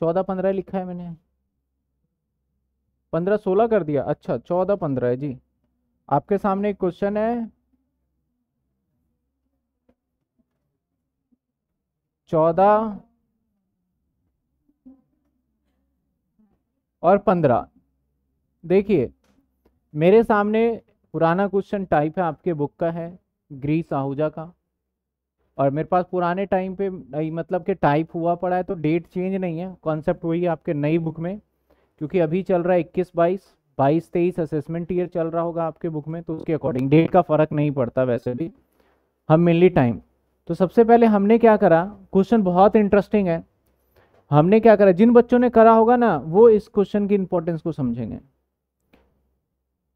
चौदह पंद्रह लिखा है मैंने पंद्रह सोलह कर दिया अच्छा चौदह पंद्रह है जी आपके सामने एक क्वेश्चन है चौदह और पंद्रह देखिए मेरे सामने पुराना क्वेश्चन टाइप है आपके बुक का है ग्रीस आहूजा का और मेरे पास पुराने टाइम पे मतलब कि टाइप हुआ पड़ा है तो डेट चेंज नहीं है कॉन्सेप्ट वही है आपके नई बुक में क्योंकि अभी चल रहा है इक्कीस बाईस बाईस तेईस असेसमेंट ईयर चल रहा होगा आपके बुक में तो उसके अकॉर्डिंग डेट का फ़र्क नहीं पड़ता वैसे भी हम मेनली टाइम तो सबसे पहले हमने क्या करा क्वेश्चन बहुत इंटरेस्टिंग है हमने क्या करा जिन बच्चों ने करा होगा ना वो इस क्वेश्चन की इंपॉर्टेंस को समझेंगे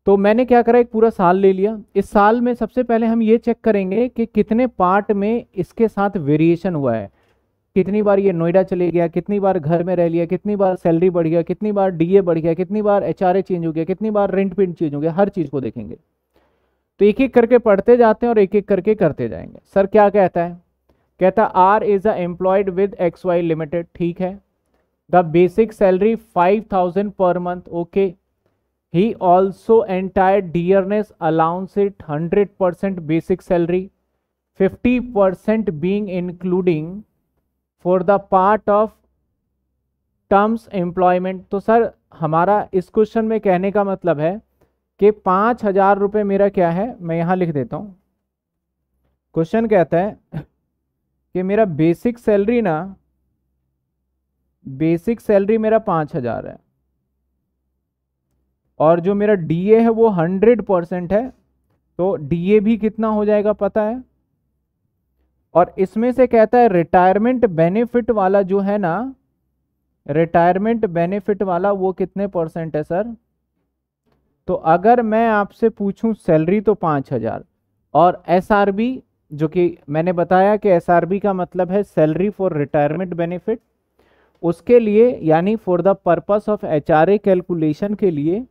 तो मैंने क्या करा एक पूरा साल ले लिया इस साल में सबसे पहले हम ये चेक करेंगे कि कितने पार्ट में इसके साथ वेरिएशन हुआ है कितनी बार ये नोएडा चले गया कितनी बार घर में रह लिया कितनी बार सैलरी बढ़ गया कितनी बार डीए बढ़ गया कितनी बार एचआरए चेंज हो गया कितनी बार रेंट पेंट चेंज हो गया हर चीज़ को देखेंगे तो एक एक करके पढ़ते जाते हैं और एक एक करके करते जाएंगे सर क्या कहता है कहता है R is a employed with X Y limited ठीक है the basic salary five thousand per month okay he also entire dearness allowance it hundred percent basic salary fifty percent being including for the part of terms employment तो sir हमारा इस question में कहने का मतलब है कि पाँच हजार रुपये मेरा क्या है मैं यहाँ लिख देता हूँ क्वेश्चन कहता है कि मेरा बेसिक सैलरी ना बेसिक सैलरी मेरा पाँच हजार है और जो मेरा डी ए है वो हंड्रेड परसेंट है तो डी ए भी कितना हो जाएगा पता है और इसमें से कहता है रिटायरमेंट बेनिफिट वाला जो है ना रिटायरमेंट बेनिफिट वाला वो कितने परसेंट है सर तो अगर मैं आपसे पूछूं सैलरी तो पाँच हज़ार और बी जो कि मैंने बताया कि बी का मतलब है सैलरी फॉर रिटायरमेंट बेनिफिट उसके लिए यानी for the purpose of H A calculation के लिए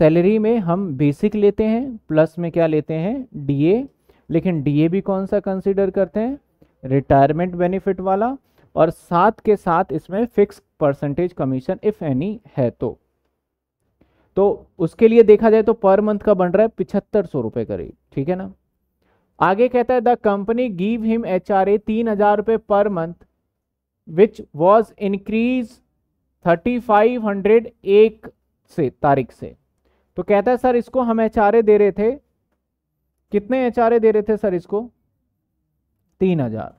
सैलरी में हम बेसिक लेते हैं प्लस में क्या लेते हैं डीए लेकिन डीए भी कौन सा कंसिडर करते हैं रिटायरमेंट बेनिफिट वाला और साथ के साथ इसमें fix percentage commission if any है तो तो उसके लिए देखा जाए तो पर मंथ का बन रहा है पिछहत्तर सौ रुपए करीब ठीक है ना आगे कहता है the company give him H R A तीन हजार रुपए per month which was increase thirty five hundred एक से तारीख से तो कहता है सर इसको हम एच दे रहे थे कितने एच दे रहे थे सर इसको तीन हजार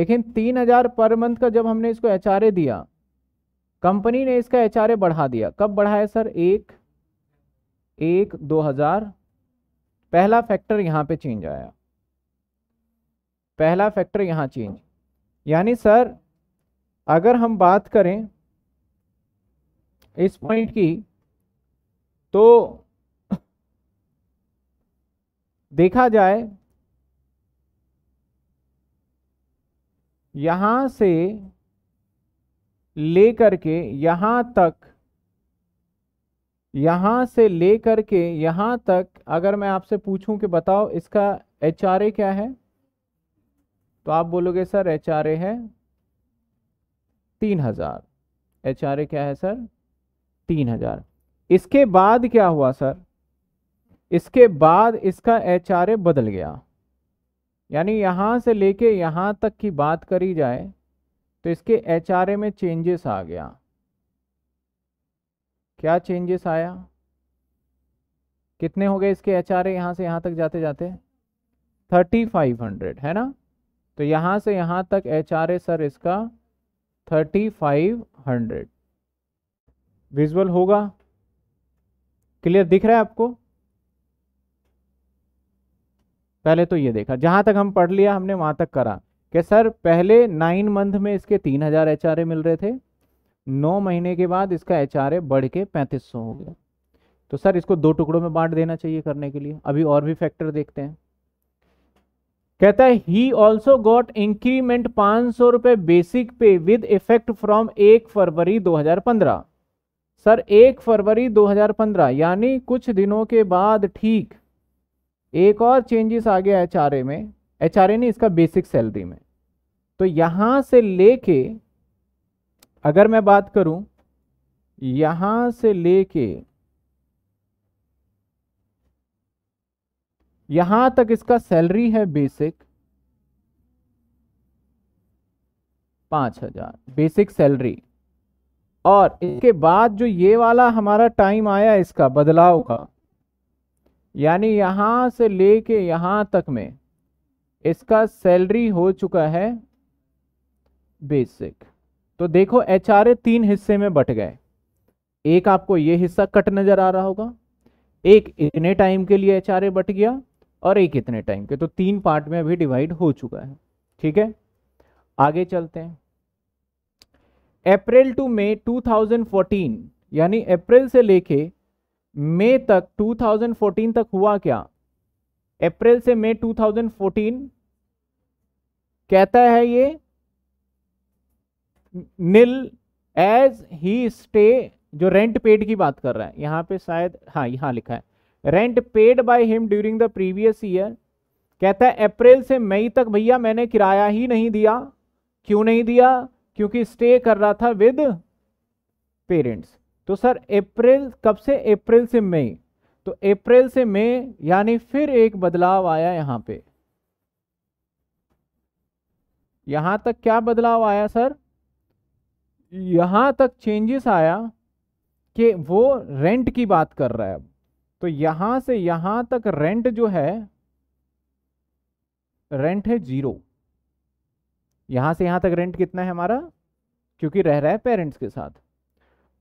लेकिन तीन हजार पर मंथ का जब हमने इसको एच दिया कंपनी ने इसका एच बढ़ा दिया कब बढ़ाया सर एक एक दो हजार पहला फैक्टर यहाँ पे चेंज आया पहला फैक्टर यहाँ चेंज यानी सर अगर हम बात करें इस पॉइंट की तो देखा जाए यहां से लेकर के यहां तक यहां से लेकर के यहां तक अगर मैं आपसे पूछूं कि बताओ इसका एच क्या है तो आप बोलोगे सर एच है तीन हजार एच क्या है सर तीन हजार इसके बाद क्या हुआ सर इसके बाद इसका एच बदल गया यानी यहाँ से लेके यहाँ तक की बात करी जाए तो इसके एच में चेंजेस आ गया क्या चेंजेस आया कितने हो गए इसके एच आर यहाँ से यहाँ तक जाते जाते थर्टी फाइव हंड्रेड है ना तो यहाँ से यहाँ तक एच आर सर इसका थर्टी फाइव हंड्रेड विजुअल होगा क्लियर दिख रहा है आपको पहले तो ये देखा जहां तक हम पढ़ लिया हमने वहां तक करा कि सर पहले नाइन मंथ में इसके तीन हजार एच मिल रहे थे नौ महीने के बाद इसका एच बढ़ के पैंतीस हो गया तो सर इसको दो टुकड़ों में बांट देना चाहिए करने के लिए अभी और भी फैक्टर देखते हैं कहता है ही ऑल्सो गॉट इंक्रीमेंट पांच सौ रुपए बेसिक पे विद इफेक्ट फ्रॉम एक फरवरी दो हजार पंद्रह सर एक फरवरी 2015 यानी कुछ दिनों के बाद ठीक एक और चेंजेस आ गया एच में एच नहीं इसका बेसिक सैलरी में तो यहाँ से लेके अगर मैं बात करूँ यहाँ से लेके यहाँ तक इसका सैलरी है बेसिक पाँच हजार बेसिक सैलरी और इसके बाद जो ये वाला हमारा टाइम आया इसका बदलाव का यानी यहाँ से लेके यहाँ तक में इसका सैलरी हो चुका है बेसिक तो देखो एच तीन हिस्से में बट गए एक आपको ये हिस्सा कट नज़र आ रहा होगा एक इतने टाइम के लिए एच बट गया और एक इतने टाइम के तो तीन पार्ट में अभी डिवाइड हो चुका है ठीक है आगे चलते हैं अप्रैल टू मई 2014 यानी अप्रैल से लेके मई तक 2014 तक हुआ क्या अप्रैल से मई 2014 कहता है ये नील एज ही स्टे जो रेंट पेड की बात कर रहा है यहां पे शायद हाँ यहाँ लिखा है rent paid by him during the previous year कहता है अप्रैल से मई तक भैया मैंने किराया ही नहीं दिया क्यों नहीं दिया क्योंकि स्टे कर रहा था विद पेरेंट्स तो सर अप्रैल कब से अप्रैल से मई तो अप्रैल से मई यानी फिर एक बदलाव आया यहां पे यहां तक क्या बदलाव आया सर यहां तक चेंजेस आया कि वो रेंट की बात कर रहा है अब तो यहां से यहां तक रेंट जो है रेंट है जीरो यहाँ से यहाँ तक रेंट कितना है हमारा क्योंकि रह रहा है पेरेंट्स के साथ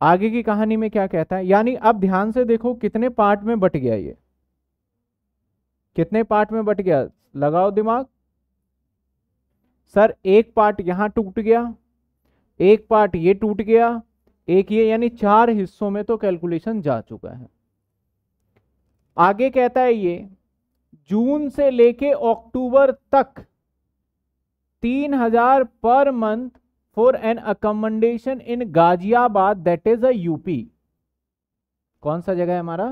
आगे की कहानी में क्या कहता है यानी अब ध्यान से देखो कितने पार्ट में बट गया ये कितने पार्ट में बट गया लगाओ दिमाग सर एक पार्ट यहां टूट गया एक पार्ट ये टूट गया एक ये यानी चार हिस्सों में तो कैलकुलेशन जा चुका है आगे कहता है ये जून से लेके अक्टूबर तक तीन हजार per month for an accommodation in Ghaziabad that is a UP कौन सा जगह है हमारा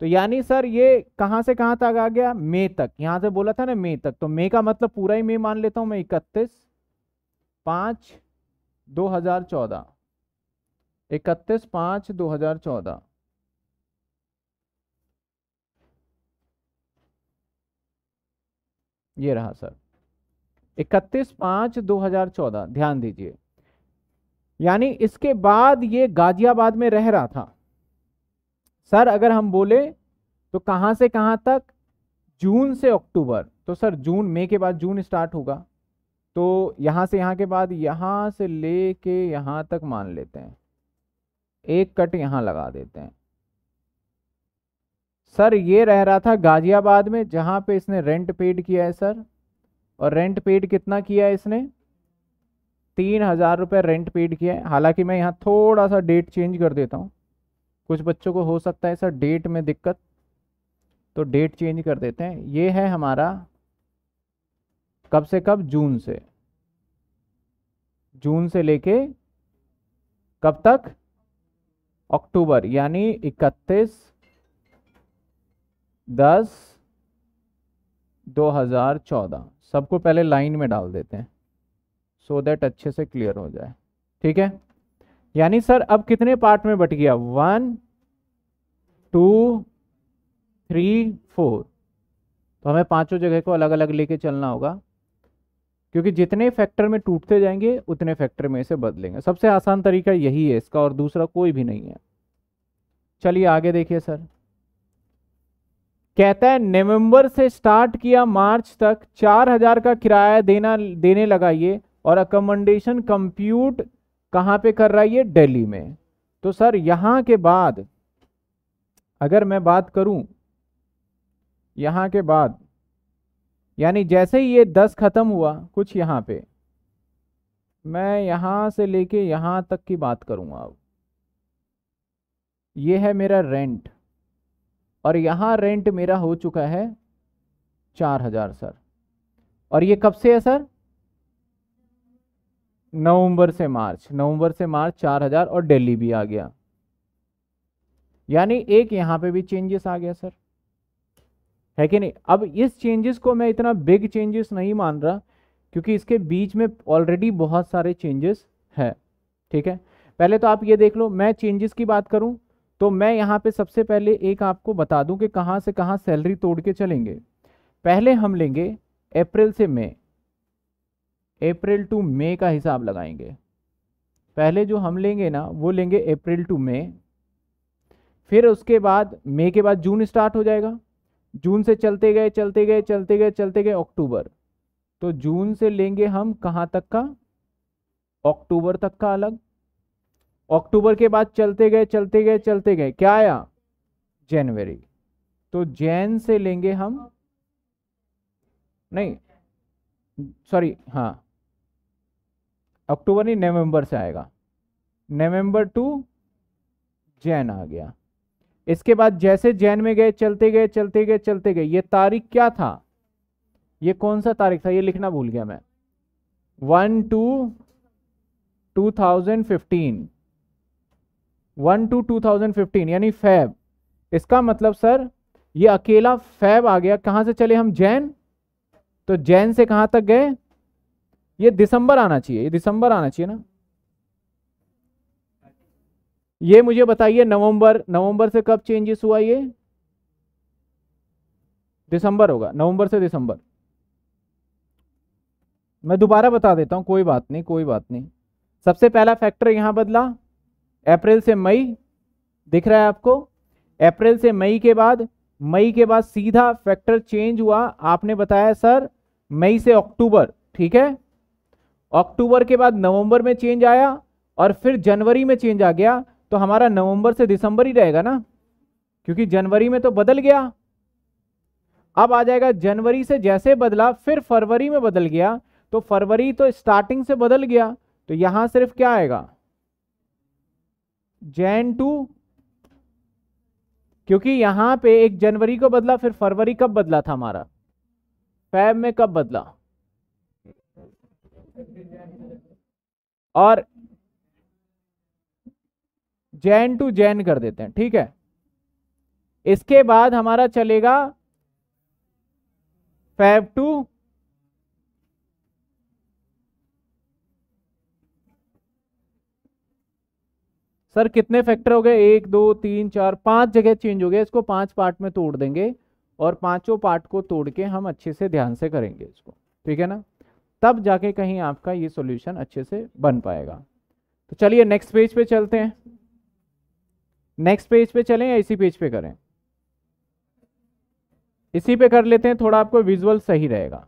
तो यानी सर ये कहाँ से कहाँ तक आ गया मे तक यहां से बोला था ना मे तक तो मे का मतलब पूरा ही मे मान लेता हूँ मैं इकतीस पाँच दो हजार चौदह इकतीस पाँच दो हजार चौदह ये रहा सर इकतीस पाँच 2014 ध्यान दीजिए यानी इसके बाद ये गाजियाबाद में रह रहा था सर अगर हम बोले तो कहाँ से कहाँ तक जून से अक्टूबर तो सर जून मई के बाद जून स्टार्ट होगा तो यहाँ से यहाँ के बाद यहाँ से ले के यहाँ तक मान लेते हैं एक कट यहाँ लगा देते हैं सर ये रह रहा था गाजियाबाद में जहाँ पे इसने रेंट पेड किया है सर और रेंट पेड कितना किया है इसने तीन हज़ार रुपये रेंट पेड किया है हालांकि मैं यहाँ थोड़ा सा डेट चेंज कर देता हूँ कुछ बच्चों को हो सकता है सर डेट में दिक्कत तो डेट चेंज कर देते हैं ये है हमारा कब से कब जून से जून से लेके कब तक अक्टूबर यानी इकतीस दस दो हज़ार चौदह सबको पहले लाइन में डाल देते हैं सो so दैट अच्छे से क्लियर हो जाए ठीक है यानी सर अब कितने पार्ट में बट गया वन टू थ्री फोर तो हमें पांचों जगह को अलग अलग लेके चलना होगा क्योंकि जितने फैक्टर में टूटते जाएंगे उतने फैक्टर में इसे बदलेंगे सबसे आसान तरीका यही है इसका और दूसरा कोई भी नहीं है चलिए आगे देखिए सर कहता है नवंबर से स्टार्ट किया मार्च तक चार हजार का किराया देना देने लगा ये और अकोमोडेशन कंप्यूट कहाँ पे कर रहा है ये दिल्ली में तो सर यहाँ के बाद अगर मैं बात करूँ यहाँ के बाद यानी जैसे ही ये दस ख़त्म हुआ कुछ यहाँ पे मैं यहाँ से लेके यहाँ तक की बात करूँगा अब ये है मेरा रेंट और यहाँ रेंट मेरा हो चुका है चार हजार सर और ये कब से है सर नवंबर से मार्च नवंबर से मार्च चार हजार और दिल्ली भी आ गया यानी एक यहाँ पे भी चेंजेस आ गया सर है कि नहीं अब इस चेंजेस को मैं इतना बिग चेंजेस नहीं मान रहा क्योंकि इसके बीच में ऑलरेडी बहुत सारे चेंजेस है ठीक है पहले तो आप ये देख लो मैं चेंजेस की बात करूं तो मैं यहाँ पे सबसे पहले एक आपको बता दूं कि कहाँ से कहाँ सैलरी तोड़ के चलेंगे पहले हम लेंगे अप्रैल से मई अप्रैल टू मई का हिसाब लगाएंगे पहले जो हम लेंगे ना वो लेंगे अप्रैल टू मई फिर उसके बाद मई के बाद जून स्टार्ट हो जाएगा जून से चलते गए चलते गए चलते गए चलते गए अक्टूबर तो जून से लेंगे हम कहाँ तक का अक्टूबर तक का अलग अक्टूबर के बाद चलते गए चलते गए चलते गए क्या आया जनवरी तो जैन से लेंगे हम नहीं सॉरी हाँ अक्टूबर नहीं नवंबर से आएगा नवंबर टू जैन आ गया इसके बाद जैसे जैन में गए चलते गए चलते गए चलते गए ये तारीख क्या था ये कौन सा तारीख था ये लिखना भूल गया मैं one two two thousand fifteen one two two thousand fifteen यानी फैब इसका मतलब सर ये अकेला फैब आ गया कहाँ से चले हम जैन तो जैन से कहाँ तक गए ये दिसंबर आना चाहिए ये दिसंबर आना चाहिए ना ये मुझे बताइए नवंबर नवंबर से कब चेंजेस हुआ ये दिसंबर होगा नवंबर से दिसंबर मैं दोबारा बता देता हूँ कोई बात नहीं कोई बात नहीं सबसे पहला फैक्टर यहां बदला अप्रैल से मई दिख रहा है आपको अप्रैल से मई के बाद मई के बाद सीधा फैक्टर चेंज हुआ आपने बताया सर मई से अक्टूबर ठीक है अक्टूबर के बाद नवंबर में चेंज आया और फिर जनवरी में चेंज आ गया तो हमारा नवंबर से दिसंबर ही रहेगा ना क्योंकि जनवरी में तो बदल गया अब आ जाएगा जनवरी से जैसे बदला फिर फरवरी में बदल गया तो फरवरी तो स्टार्टिंग से बदल गया तो यहाँ सिर्फ क्या आएगा जैन टू क्योंकि यहां पे एक जनवरी को बदला फिर फरवरी कब बदला था हमारा फैब में कब बदला और जैन टू जैन कर देते हैं ठीक है इसके बाद हमारा चलेगा फैब टू सर कितने फैक्टर हो गए एक दो तीन चार पांच जगह चेंज हो गया इसको पांच पार्ट में तोड़ देंगे और पांचों पार्ट को तोड़ के हम अच्छे से ध्यान से करेंगे इसको ठीक है ना तब जाके कहीं आपका ये सॉल्यूशन अच्छे से बन पाएगा तो चलिए नेक्स्ट पेज पे चलते हैं नेक्स्ट पेज पे चलें या इसी पेज पे करें इसी पे कर लेते हैं थोड़ा आपको विजुअल सही रहेगा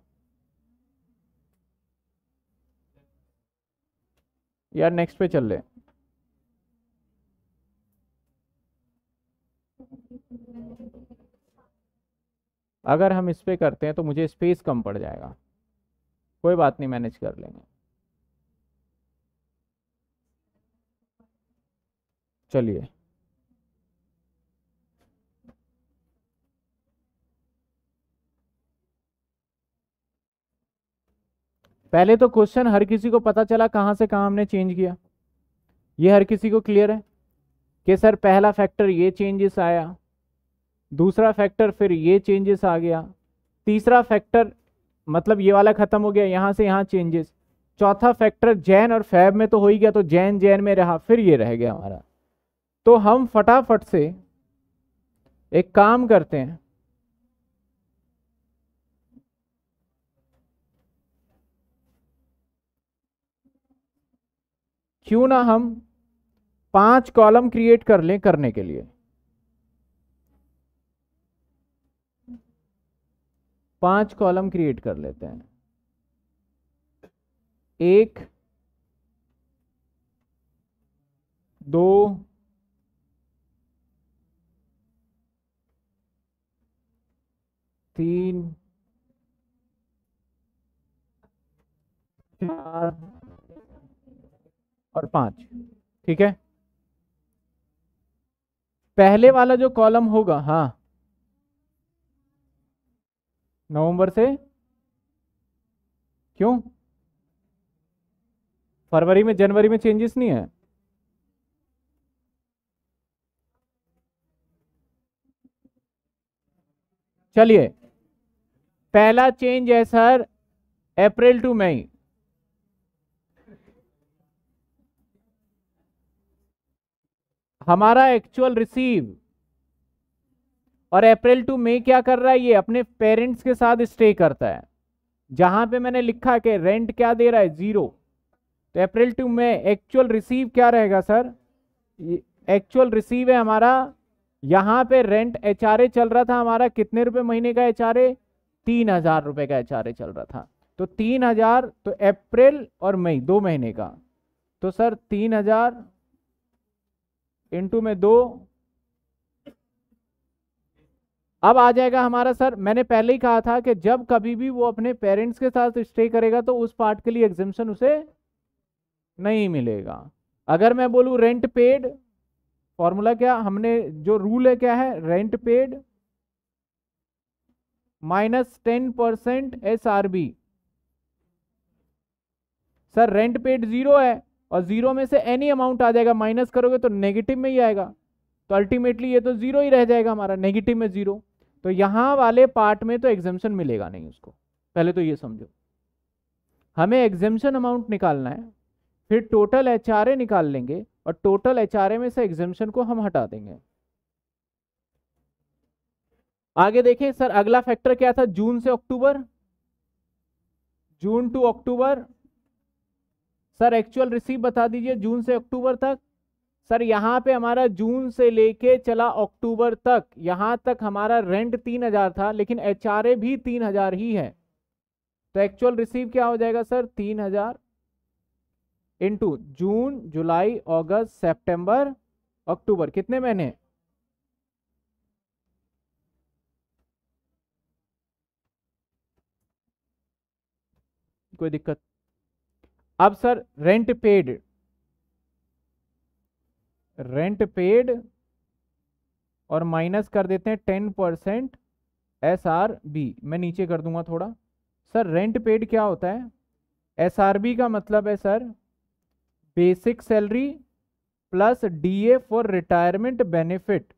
या नेक्स्ट पे चल लें अगर हम इस पर करते हैं तो मुझे स्पेस कम पड़ जाएगा कोई बात नहीं मैनेज कर लेंगे चलिए पहले तो क्वेश्चन हर किसी को पता चला कहाँ से कहाँ हमने चेंज किया ये हर किसी को क्लियर है कि सर पहला फैक्टर ये चेंजेस आया दूसरा फैक्टर फिर ये चेंजेस आ गया तीसरा फैक्टर मतलब ये वाला ख़त्म हो गया यहाँ से यहाँ चेंजेस चौथा फैक्टर जैन और फैब में तो हो ही गया तो जैन जैन में रहा फिर ये रह गया हमारा तो हम फटाफट से एक काम करते हैं क्यों ना हम पांच कॉलम क्रिएट कर लें करने के लिए पांच कॉलम क्रिएट कर लेते हैं एक दो तीन चार और पांच ठीक है पहले वाला जो कॉलम होगा हाँ नवंबर से क्यों फरवरी में जनवरी में चेंजेस नहीं है चलिए पहला चेंज है सर अप्रैल टू मई हमारा एक्चुअल रिसीव और अप्रैल टू मई क्या कर रहा है ये अपने पेरेंट्स के साथ स्टे करता है जहां पे मैंने लिखा कि रेंट क्या दे रहा है जीरो तो अप्रैल टू मई एक्चुअल रिसीव क्या रहेगा सर एक्चुअल रिसीव है हमारा यहाँ पे रेंट एच चल रहा था हमारा कितने रुपए महीने का एच आर तीन हजार रुपए का एच चल रहा था तो तीन हजार तो अप्रैल और मई दो महीने का तो सर तीन हजार इंटू में दो अब आ जाएगा हमारा सर मैंने पहले ही कहा था कि जब कभी भी वो अपने पेरेंट्स के साथ स्टे करेगा तो उस पार्ट के लिए एग्जिमशन उसे नहीं मिलेगा अगर मैं बोलूँ रेंट पेड फॉर्मूला क्या हमने जो रूल है क्या है rent paid minus ten percent S R B sir rent paid zero है और जीरो में से एनी अमाउंट आ जाएगा माइनस करोगे तो नेगेटिव में ही आएगा तो अल्टीमेटली ये तो जीरो ही रह जाएगा हमारा नेगेटिव में जीरो तो यहां वाले पार्ट में तो एग्जेम्पन मिलेगा नहीं उसको पहले तो ये समझो हमें एग्जेम्पन अमाउंट निकालना है फिर टोटल एच निकाल लेंगे और टोटल एच में से एग्जेम्पन को हम हटा देंगे आगे देखें सर अगला फैक्टर क्या था जून से अक्टूबर June to October sir actual receive बता दीजिए जून से अक्टूबर तक सर यहाँ पे हमारा जून से लेके चला अक्टूबर तक यहाँ तक हमारा रेंट तीन हज़ार था लेकिन एच भी तीन हज़ार ही है तो एक्चुअल रिसीव क्या हो जाएगा सर तीन हज़ार इंटू जून जुलाई अगस्त सितंबर अक्टूबर कितने महीने कोई दिक्कत अब sir rent paid rent paid और माइनस कर देते हैं ten percent S R B मैं नीचे कर दूंगा थोड़ा सर रेंट पेड क्या होता है एस आर बी का मतलब है sir basic salary plus D A for retirement benefit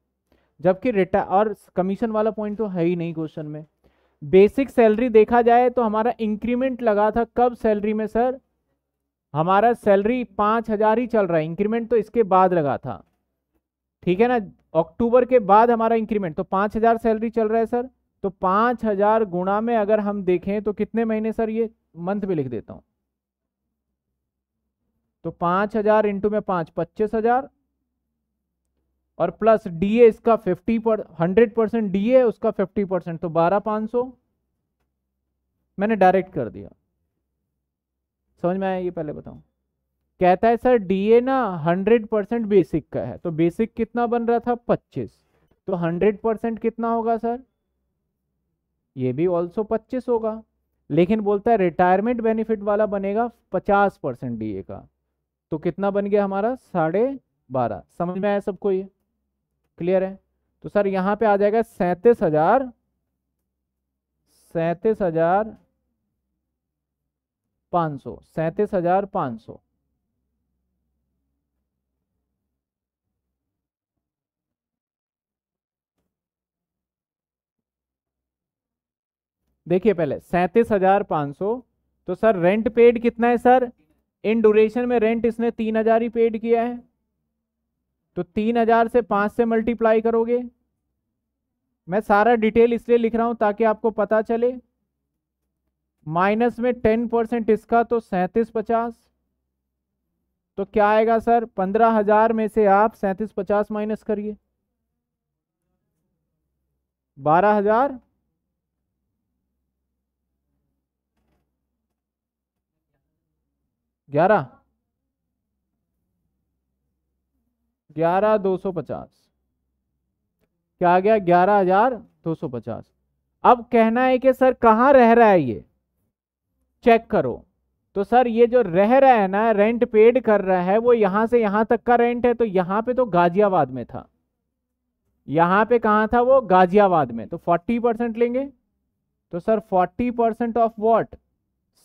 जबकि रिटा और कमीशन वाला पॉइंट तो है ही नहीं क्वेश्चन में बेसिक सैलरी देखा जाए तो हमारा इंक्रीमेंट लगा था कब सैलरी में सर हमारा सैलरी पाँच हज़ार ही चल रहा है इंक्रीमेंट तो इसके बाद लगा था ठीक है ना अक्टूबर के बाद हमारा इंक्रीमेंट तो पाँच हज़ार सैलरी चल रहा है सर तो पाँच हज़ार गुणा में अगर हम देखें तो कितने महीने सर ये मंथ में लिख देता हूँ तो पाँच हज़ार इंटू में पाँच पच्चीस हज़ार और प्लस ए इसका फिफ्टी पर हंड्रेड परसेंट डी उसका फिफ्टी परसेंट तो बारह पाँच सौ मैंने डायरेक्ट कर दिया समझ में आया ये पहले बताऊं कहता है सर डीए ना हंड्रेड परसेंट बेसिक का है तो बेसिक कितना बन रहा था पच्चीस तो हंड्रेड परसेंट कितना होगा सर ये भी ऑल्सो पच्चीस होगा लेकिन बोलता है रिटायरमेंट बेनिफिट वाला बनेगा पचास परसेंट डी का तो कितना बन गया हमारा साढ़े बारह समझ में आया सबको ये क्लियर है तो सर यहाँ पे आ जाएगा सैंतीस हजार सैंतीस हजार पांच सौ सैंतीस हजार पांच सौ देखिए पहले सैतीस हजार पांच सौ तो सर रेंट पेड कितना है सर इन ड्यूरेशन में रेंट इसने तीन हजार ही पेड किया है तो तीन हजार से पांच से मल्टीप्लाई करोगे मैं सारा डिटेल इसलिए लिख रहा हूं ताकि आपको पता चले माइनस में टेन परसेंट इसका तो सैंतीस पचास तो क्या आएगा सर पंद्रह हजार में से आप सैंतीस पचास माइनस करिए बारह हजार ग्यारह ग्यारह दो सौ पचास क्या आ गया ग्यारह हजार दो सौ पचास अब कहना है कि सर कहां रह रहा है ये चेक करो तो सर ये जो रह रहा है ना रेंट पेड कर रहा है वो यहां से यहां तक का रेंट है तो यहां पे तो गाजियाबाद में था यहां पे कहा था वो गाजियाबाद में तो फोर्टी परसेंट लेंगे तो sir forty percent of what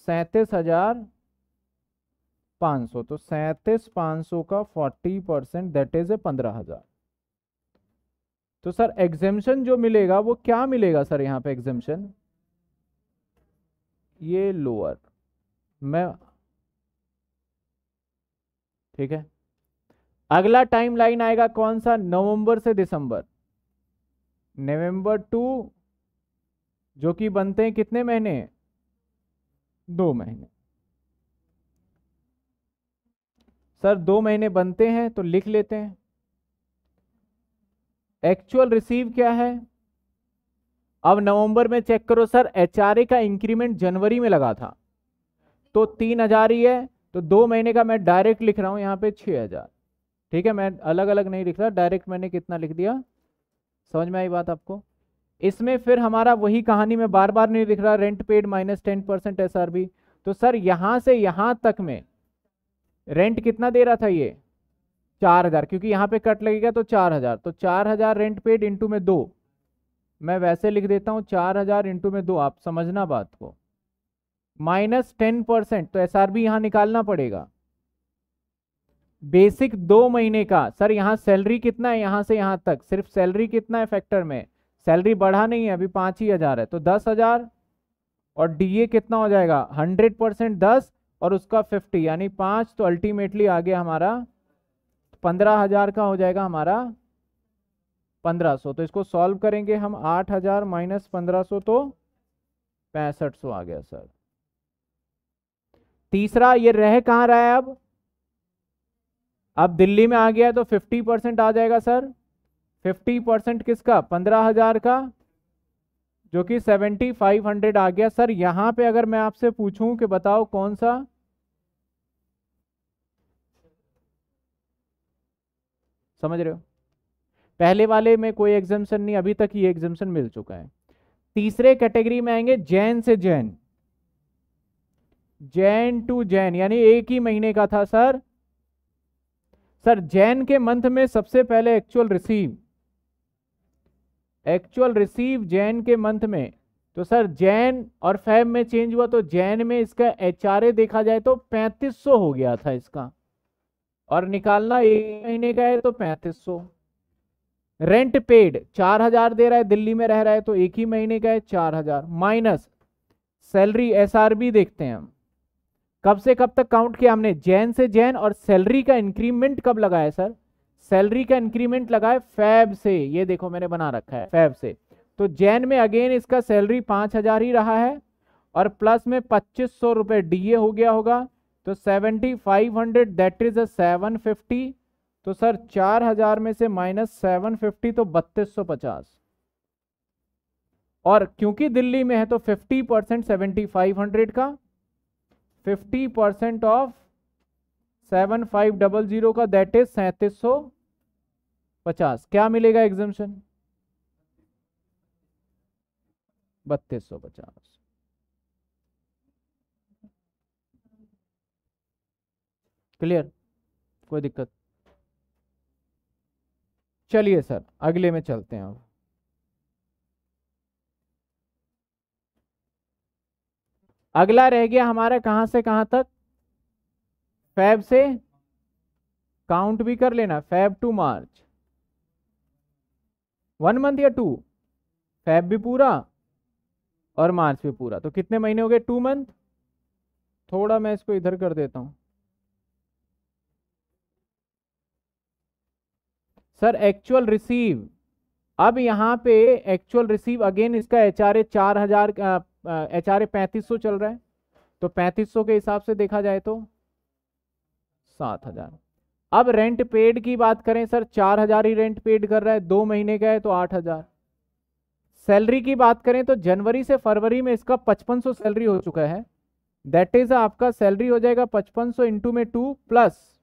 सैतीस हजार पांच सौ तो सैतीस पांच सौ का forty percent that is a पंद्रह हजार तो सर एग्जेम्शन जो मिलेगा वो क्या मिलेगा सर यहाँ पे एग्जेम्शन ये लोअर मैं ठीक है अगला टाइम लाइन आएगा कौन सा नवंबर से दिसंबर नवंबर टू जो कि बनते हैं कितने महीने दो महीने सर दो महीने बनते हैं तो लिख लेते हैं एक्चुअल रिसीव क्या है अब नवंबर में चेक करो सर एच का इंक्रीमेंट जनवरी में लगा था तो तीन हजार ही है तो दो महीने का मैं डायरेक्ट लिख रहा हूँ यहाँ पे छः हजार ठीक है मैं अलग अलग नहीं लिख रहा डायरेक्ट मैंने कितना लिख दिया समझ में आई बात आपको इसमें फिर हमारा वही कहानी में बार बार नहीं दिख रहा rent paid minus ten percent S तो सर यहाँ से यहाँ तक में रेंट कितना दे रहा था ये चार हजार क्योंकि यहाँ पर कट लगेगा तो चार हजार तो चार हजार रेंट पेड इंटू में दो मैं वैसे लिख देता हूँ चार हजार इंटू में दो आप समझना बात को माइनस टेन परसेंट तो एस आर बी यहाँ निकालना पड़ेगा बेसिक दो महीने का सर यहाँ सैलरी कितना है यहाँ से यहाँ तक सिर्फ सैलरी कितना है फैक्टर में सैलरी बढ़ा नहीं है अभी पाँच ही हज़ार है तो दस हज़ार और डीए कितना हो जाएगा हंड्रेड परसेंट दस और उसका फिफ्टी यानी पाँच तो अल्टीमेटली आ गया हमारा पंद्रह हज़ार का हो जाएगा हमारा पंद्रह सौ तो इसको सॉल्व करेंगे हम आठ हजार माइनस पंद्रह सौ तो पैंसठ सौ आ गया सर तीसरा ये रह कहां रहा है अब अब दिल्ली में आ गया तो फिफ्टी परसेंट आ जाएगा सर फिफ्टी परसेंट किसका पंद्रह हजार का जो कि सेवेंटी फाइव हंड्रेड आ गया सर यहां पे अगर मैं आपसे पूछूं कि बताओ कौन सा समझ रहे हो पहले वाले में कोई एग्जामेशन नहीं अभी तक ये एग्जामेशन मिल चुका है तीसरे कैटेगरी में आएंगे जैन से जैन जैन टू जैन यानी एक ही महीने का था सर सर जैन के मंथ में सबसे पहले actual receive actual receive Jan के मंथ में तो सर जैन और फैब में चेंज हुआ तो जैन में इसका एच देखा जाए तो 3500 हो गया था इसका और निकालना एक महीने का है तो 3500 रेंट पेड चार हजार दे रहा है दिल्ली में रह रहा है तो एक ही महीने का है चार हजार माइनस सैलरी एसआरबी देखते हैं हम कब से कब तक काउंट किया हमने जैन से जैन और सैलरी का इंक्रीमेंट कब लगाया सर सैलरी का इंक्रीमेंट लगाए फैब से ये देखो मैंने बना रखा है फैब से तो जैन में अगेन इसका सैलरी पांच हजार ही रहा है और प्लस में पच्चीस सौ रुपये डी हो गया होगा तो seventy five hundred that is a seven fifty तो सर चार हजार में से माइनस सेवन फिफ्टी तो बत्तीस सौ पचास और क्योंकि दिल्ली में है तो fifty percent seventy five hundred का fifty percent of seven five double zero का दैट इज सैतीस सौ पचास क्या मिलेगा एग्जामेशन बत्तीस सौ पचास क्लियर कोई दिक्कत चलिए सर अगले में चलते हैं अब अगला रह गया हमारा कहां से कहां तक फैब से काउंट भी कर लेना Feb to March one month या टू फैब भी पूरा और मार्च भी पूरा तो कितने महीने हो गए टू मंथ थोड़ा मैं इसको इधर कर देता हूं सर एक्चुअल रिसीव अब यहाँ पे एक्चुअल रिसीव अगेन इसका एच आर ए चार हजार एच आर ए पैंतीस सौ चल रहा है तो पैंतीस सौ के हिसाब से देखा जाए तो सात हजार अब रेंट पेड की बात करें सर चार हजार ही रेंट पेड कर रहा है दो महीने का है तो आठ हजार सैलरी की बात करें तो जनवरी से फरवरी में इसका पचपन सौ सैलरी हो चुका है दैट इज आपका सैलरी हो जाएगा पचपन सौ इंटू में टू प्लस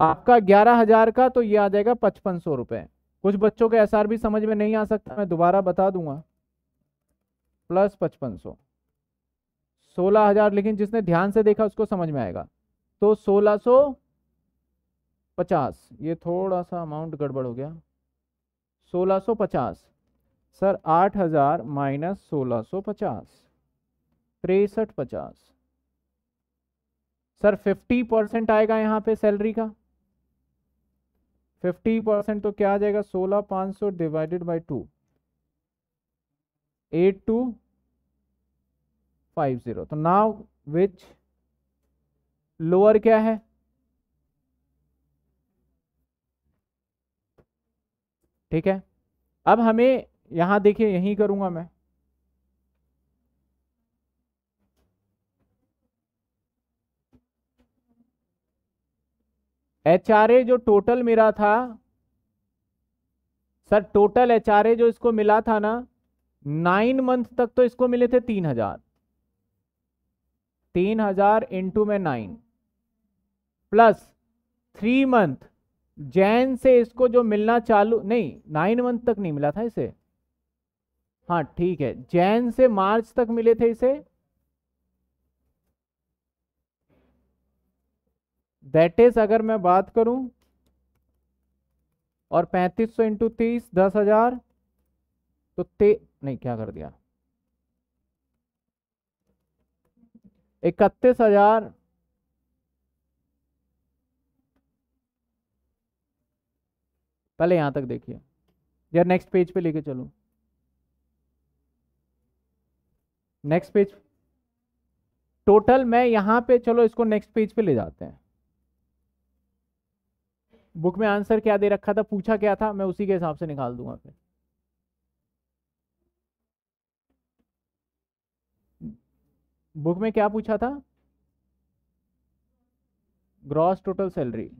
आपका ग्यारह हजार का तो ये आ जाएगा पचपन सौ रुपये कुछ बच्चों का भी समझ में नहीं आ सकता मैं दोबारा बता दूंगा प्लस पचपन सौ सोलह हजार लेकिन जिसने ध्यान से देखा उसको समझ में आएगा तो सोलह सौ पचास ये थोड़ा सा अमाउंट गड़बड़ हो गया सोलह सौ पचास सर आठ हजार माइनस सोलह सौ पचास तिरसठ पचास सर फिफ्टी परसेंट आएगा यहाँ पे सैलरी का फिफ्टी परसेंट तो क्या आ जाएगा सोलह पाँच सौ divided by two eight two five zero तो नाउ विच लोअर क्या है ठीक है अब हमें यहां देखिए यही करूंगा मैं एच जो टोटल मेरा था सर टोटल एच जो इसको मिला था ना नाइन मंथ तक तो इसको मिले थे तीन हजार तीन हजार इंटू में nine plus three month Jan से इसको जो मिलना चालू नहीं नाइन मंथ तक नहीं मिला था इसे हाँ ठीक है जैन से मार्च तक मिले थे इसे दैट इज अगर मैं बात करूं और पैंतीस सौ इंटू तीस दस हजार तो ते नहीं क्या कर दिया इकतीस हजार पहले यहां तक देखिए यार नेक्स्ट पेज पे लेके चलू नेक्स्ट पेज टोटल मैं यहां पे चलो इसको नेक्स्ट पेज पे ले जाते हैं बुक में आंसर क्या दे रखा था पूछा क्या था मैं उसी के हिसाब से निकाल दूंगा फिर बुक में क्या पूछा था ग्रॉस टोटल सैलरी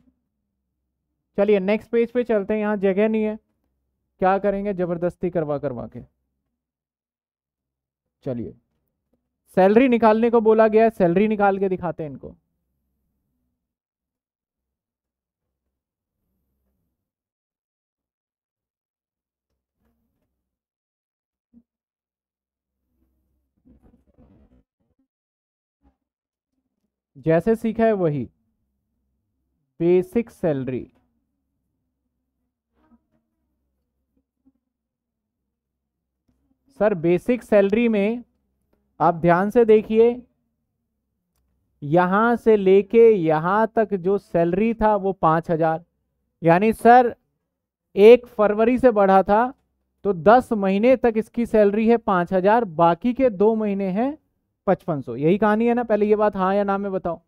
चलिए नेक्स्ट पेज पे चलते हैं यहां जगह नहीं है क्या करेंगे जबरदस्ती करवा करवा के चलिए सैलरी निकालने को बोला गया है सैलरी निकाल के दिखाते हैं इनको जैसे सीखा है वही basic salary sir basic salary में आप ध्यान से देखिए यहां से लेके यहां तक जो सैलरी था वो पांच हजार यानी सर एक फरवरी से बढ़ा था तो दस महीने तक इसकी सैलरी है पांच हजार बाकी के दो महीने हैं पचपन सौ यही कहानी है ना पहले ये बात हाँ या ना में बताओ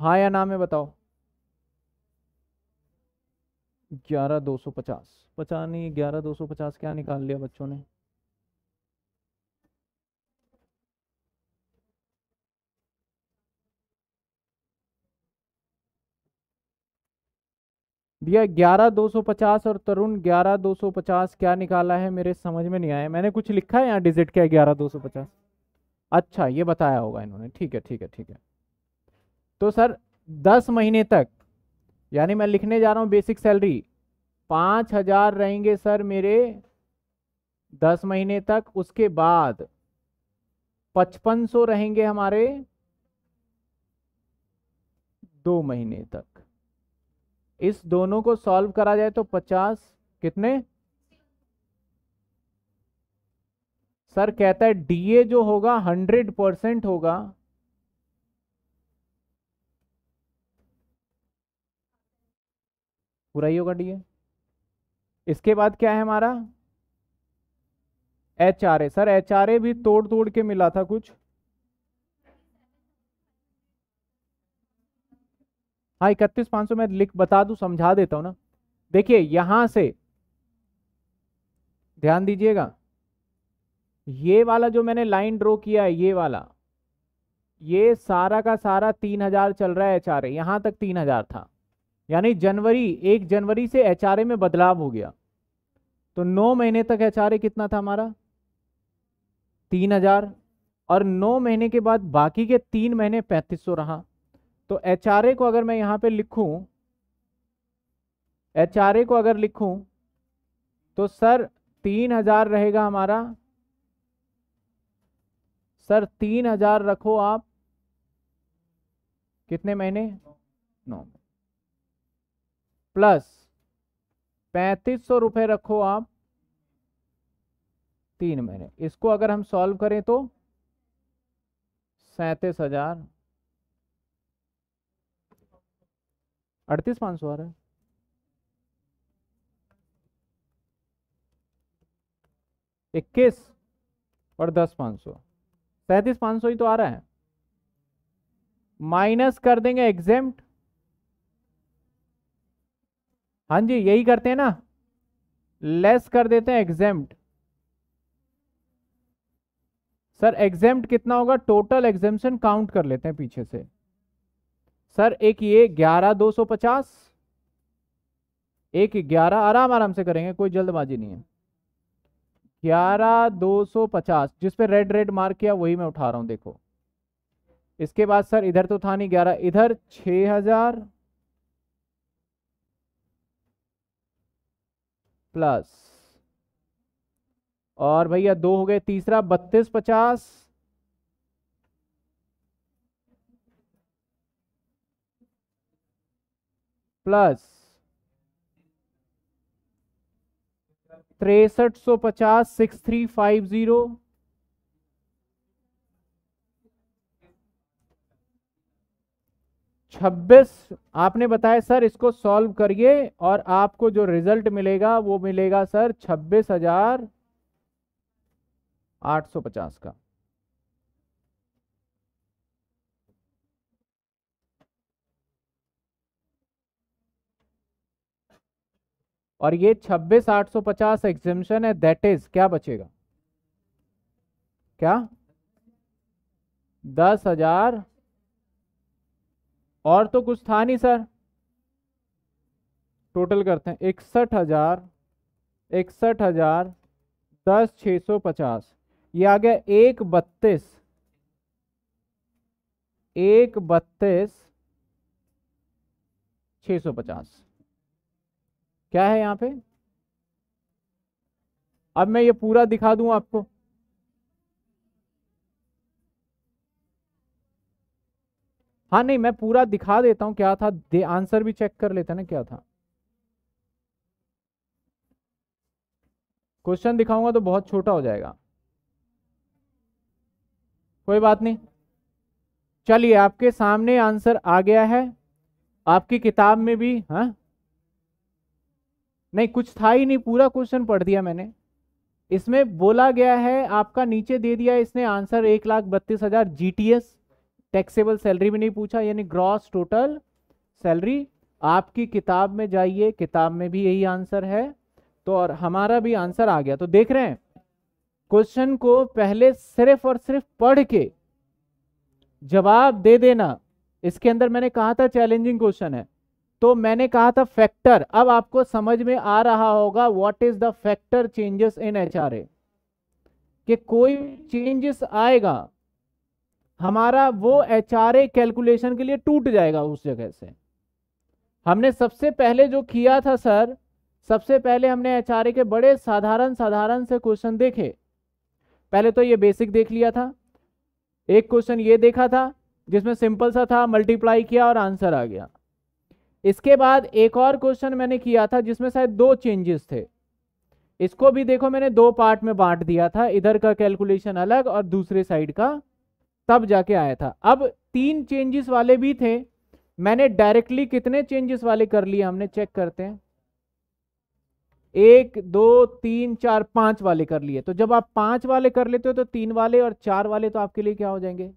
हाँ या ना में बताओ ग्यारह दो सौ पचास पता नहीं ग्यारह दो सौ पचास क्या निकाल लिया बच्चों ने भैया ग्यारह दो सौ पचास और तरुण ग्यारह दो सौ पचास क्या निकाला है मेरे समझ में नहीं आया मैंने कुछ लिखा है यहाँ डिजिट क्या ग्यारह दो सौ पचास अच्छा ये बताया होगा इन्होंने ठीक है ठीक है ठीक है तो सर दस महीने तक यानी मैं लिखने जा रहा हूँ बेसिक सैलरी पाँच हजार रहेंगे सर मेरे दस महीने तक उसके बाद पचपन सौ रहेंगे हमारे दो महीने तक इस दोनों को सॉल्व करा जाए तो पचास कितने सर कहता है डीए जो होगा हंड्रेड परसेंट होगा पूरा ही होगा डीए इसके बाद क्या है हमारा H R A sir H R A भी तोड़ तोड़ के मिला था कुछ हाँ इकतीस पांच सौ मैं लिख बता दू समझा देता हूं ना देखिए यहां से ध्यान दीजिएगा ये वाला जो मैंने लाइन ड्रॉ किया है ये वाला ये सारा का सारा तीन हजार चल रहा है एच आर यहां तक तीन हजार था यानी जनवरी एक जनवरी से एच में बदलाव हो गया तो नौ महीने तक एच कितना था हमारा तीन हजार और नौ महीने के बाद बाकी के तीन महीने पैंतीस सौ रहा तो एच को अगर मैं यहाँ पे लिखूं एच को अगर लिखूं तो सर तीन हजार रहेगा हमारा सर तीन हजार रखो आप कितने महीने नौ प्लस पैंतीस सौ रुपये रखो आप तीन महीने इसको अगर हम सॉल्व करें तो सैतीस हजार अड़तीस पाँच सौ आ रहा है इक्कीस और दस पाँच सौ पैंतीस पांच सौ ही तो आ रहा है माइनस कर देंगे एग्जेम्प्ट हाँ जी यही करते हैं ना लेस कर देते हैं एग्जेम्प्ट सर एग्जेम्प्ट कितना होगा टोटल एग्जेम्पन काउंट कर लेते हैं पीछे से सर एक ये ग्यारह दो सौ पचास एक ग्यारह आराम आराम से करेंगे कोई जल्दबाजी नहीं है ग्यारह दो सौ पचास जिसपे रेड रेड मार्क किया वही मैं उठा रहा हूं देखो इसके बाद सर इधर तो था नहीं ग्यारह इधर छह हजार प्लस और भैया दो हो गए तीसरा बत्तीस पचास प्लस तिरसठ सौ पचास सिक्स थ्री फाइव जीरो छब्बीस आपने बताया सर इसको सॉल्व करिए और आपको जो रिजल्ट मिलेगा वो मिलेगा सर छब्बीस हजार आठ सौ पचास का और ये छब्बीस आठ सौ पचास एग्जिमशन है दैट इज क्या बचेगा क्या दस हजार और तो कुछ था नहीं सर टोटल करते हैं इकसठ हजार इकसठ हजार दस छ सौ पचास ये आ गया एक बत्तीस एक बत्तीस छ सौ पचास क्या है यहाँ पे अब मैं ये पूरा दिखा दूं आपको हाँ नहीं मैं पूरा दिखा देता हूं क्या था दे आंसर भी चेक कर लेते ना क्या था क्वेश्चन दिखाऊंगा तो बहुत छोटा हो जाएगा कोई बात नहीं चलिए आपके सामने आंसर आ गया है आपकी किताब में भी हाँ नहीं कुछ था ही नहीं पूरा क्वेश्चन पढ़ दिया मैंने इसमें बोला गया है आपका नीचे दे दिया इसने आंसर एक लाख बत्तीस हज़ार जी टैक्सेबल सैलरी भी नहीं पूछा यानी ग्रॉस टोटल सैलरी आपकी किताब में जाइए किताब में भी यही आंसर है तो और हमारा भी आंसर आ गया तो देख रहे हैं क्वेश्चन को पहले सिर्फ और सिर्फ पढ़ के जवाब दे देना इसके अंदर मैंने कहा था चैलेंजिंग क्वेश्चन है तो मैंने कहा था फैक्टर अब आपको समझ में आ रहा होगा what is the factor changes in H R A कि कोई चेंजेस आएगा हमारा वो एच आर ए कैलकुलेशन के लिए टूट जाएगा उस जगह से हमने सबसे पहले जो किया था सर सबसे पहले हमने एच आर ए के बड़े साधारण साधारण से क्वेश्चन देखे पहले तो ये बेसिक देख लिया था एक क्वेश्चन ये देखा था जिसमें सिंपल सा था मल्टीप्लाई किया और आंसर आ गया इसके बाद एक और क्वेश्चन मैंने किया था जिसमें शायद दो चेंजेस थे इसको भी देखो मैंने दो पार्ट में बांट दिया था इधर का कैलकुलेशन अलग और दूसरे साइड का तब जाके आया था अब तीन चेंजेस वाले भी थे मैंने डायरेक्टली कितने चेंजेस वाले कर लिए हमने चेक करते हैं एक दो तीन चार पांच वाले कर लिए तो जब आप पांच वाले कर लेते हो तो तीन वाले और चार वाले तो आपके लिए क्या हो जाएंगे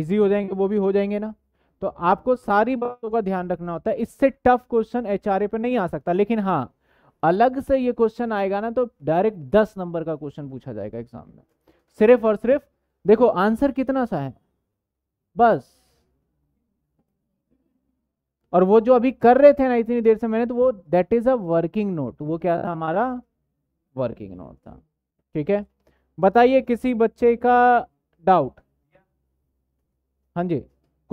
इजी हो जाएंगे वो भी हो जाएंगे ना तो आपको सारी बातों का ध्यान रखना होता है इससे टफ क्वेश्चन एच पे नहीं आ सकता लेकिन हाँ अलग से ये क्वेश्चन आएगा ना तो डायरेक्ट दस नंबर का क्वेश्चन पूछा जाएगा एग्जाम में सिर्फ और सिर्फ देखो आंसर कितना सा है बस और वो जो अभी कर रहे थे ना इतनी देर से मैंने तो वो that is a working note वो क्या था हमारा वर्किंग नोट था ठीक है बताइए किसी बच्चे का डाउट हाँ जी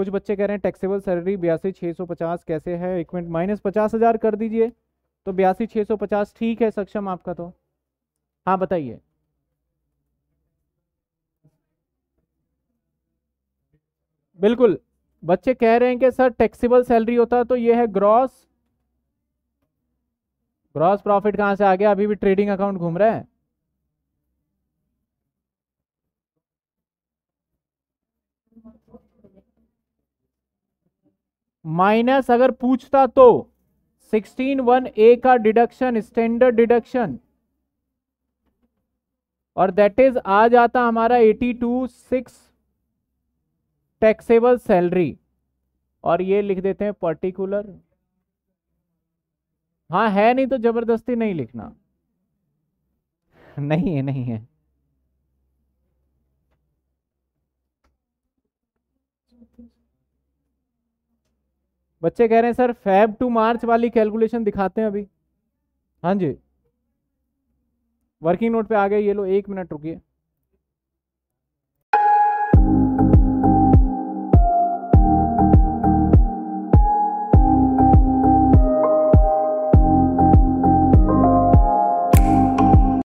कुछ बच्चे कह रहे हैं टैक्सेबल सैलरी बयासी छः सौ पचास कैसे है एक मिनट माइनस पचास हज़ार कर दीजिए तो बयासी छः सौ पचास ठीक है सक्षम आपका तो हाँ बताइए बिल्कुल बच्चे कह रहे हैं कि सर टैक्सेबल सैलरी होता तो ये है ग्रॉस ग्रॉस प्रॉफिट कहाँ से आ गया अभी भी ट्रेडिंग अकाउंट घूम रहा है माइनस अगर पूछता तो सिक्सटीन वन ए का डिडक्शन स्टैंडर्ड डिडक्शन और दैट इज आ जाता हमारा eighty two six taxable salary और ये लिख देते हैं पर्टिकुलर हाँ है नहीं तो जबरदस्ती नहीं लिखना नहीं है नहीं है बच्चे कह रहे हैं सर फैब टू मार्च वाली कैलकुलेशन दिखाते हैं अभी हाँ जी वर्किंग नोट पे आ गए ये लो एक मिनट रुकिए